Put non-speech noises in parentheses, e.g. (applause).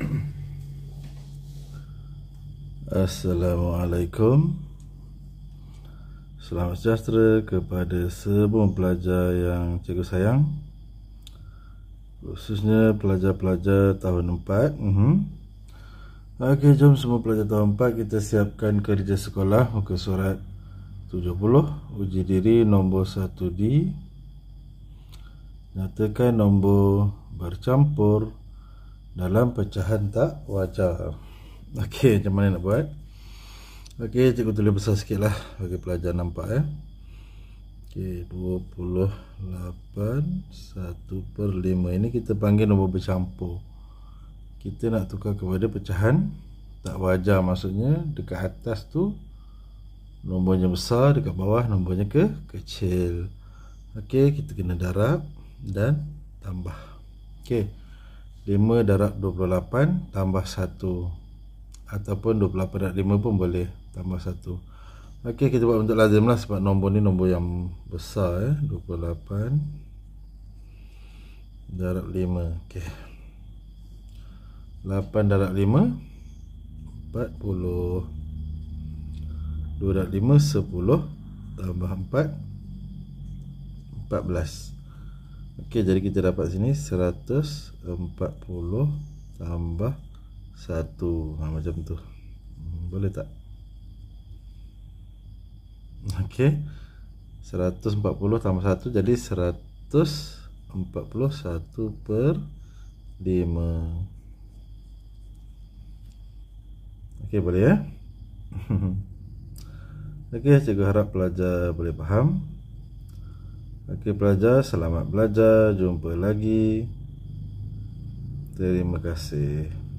(clears throat) Assalamualaikum Selamat sejahtera kepada semua pelajar yang cikgu sayang Khususnya pelajar-pelajar tahun 4 uh-huh. Mhm. Okey, jom semua pelajar tahun 4 kita siapkan kerja sekolah Muka surat 70 Uji diri nombor 1D Nyatakan nombor bercampur 1 dalam pecahan tak wajar Okey, macam mana nak buat Okey, cikgu tulis besar sikit lah bagi pelajar nampak ya. Eh. Okey, 28 1 per 5 ini kita panggil nombor bercampur kita nak tukar kepada pecahan tak wajar maksudnya dekat atas tu nombornya besar, dekat bawah nombornya ke kecil Okey, kita kena darab dan tambah Okey. 5 darab 28 tambah 1 ataupun 28 darab 5 pun boleh tambah 1 ok kita buat bentuk lazim lah sebab nombor ni nombor yang besar eh. 28 darab 5 ok 8 darab 5 40 2 darab 5 10 tambah 4 14 14 Okey, jadi kita dapat sini 140 tambah 1 ha, macam tu hmm, boleh tak ok 140 tambah 1 jadi 141 per 5 Okey, boleh ya (laughs) Okey, cikgu harap pelajar boleh faham Okey pelajar, selamat belajar. Jumpa lagi. Terima kasih.